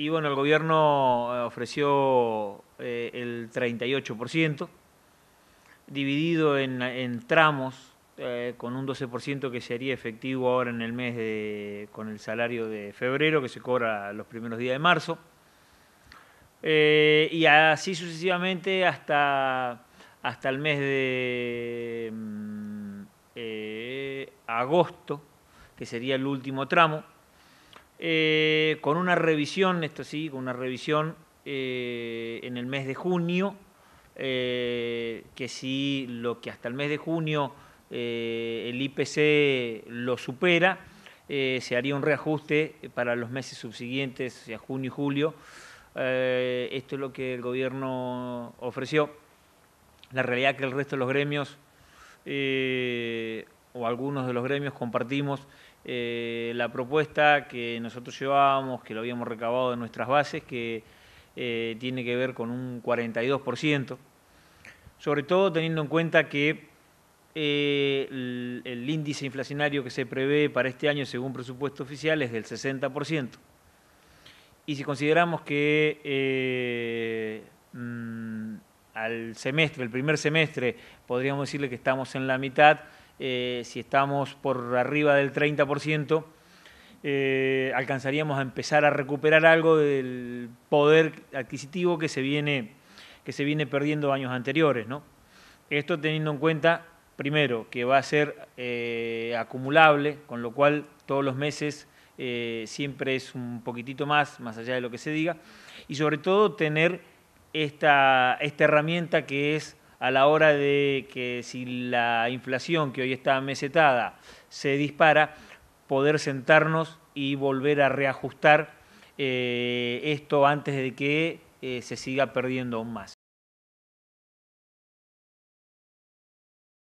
Y bueno, el gobierno eh, ofreció eh, el 38%, dividido en, tramos, eh, con un 12% que sería efectivo ahora en el mes de, con el salario de febrero, que se cobra los primeros días de marzo. y así sucesivamente hasta, hasta el mes de mm, agosto, que sería el último tramo eh, con una revisión, esto sí, con una revisión eh, en el mes de junio, eh, que si lo que hasta el mes de junio el IPC lo supera, se haría un reajuste para los meses subsiguientes, o sea, junio y julio. esto es lo que el gobierno ofreció. La realidad es que el resto de los gremios o algunos de los gremios compartimos eh, la propuesta que nosotros llevábamos, que lo habíamos recabado de nuestras bases, que eh, tiene que ver con un 42%, sobre todo teniendo en cuenta que eh, el, índice inflacionario que se prevé para este año según presupuesto oficial es del 60%. Y si consideramos que mm, al semestre, el primer semestre, podríamos decirle que estamos en la mitad, eh, si estamos por arriba del 30%, eh, alcanzaríamos a empezar a recuperar algo del poder adquisitivo que se viene, que se viene perdiendo años anteriores. ¿no? Esto teniendo en cuenta, primero, que va a ser eh, acumulable, con lo cual todos los meses siempre es un poquitito más, más allá de lo que se diga, y sobre todo tener esta, esta herramienta que es a la hora de que si la inflación que hoy está mesetada se dispara, poder sentarnos y volver a reajustar eh, esto antes de que eh, se siga perdiendo aún más.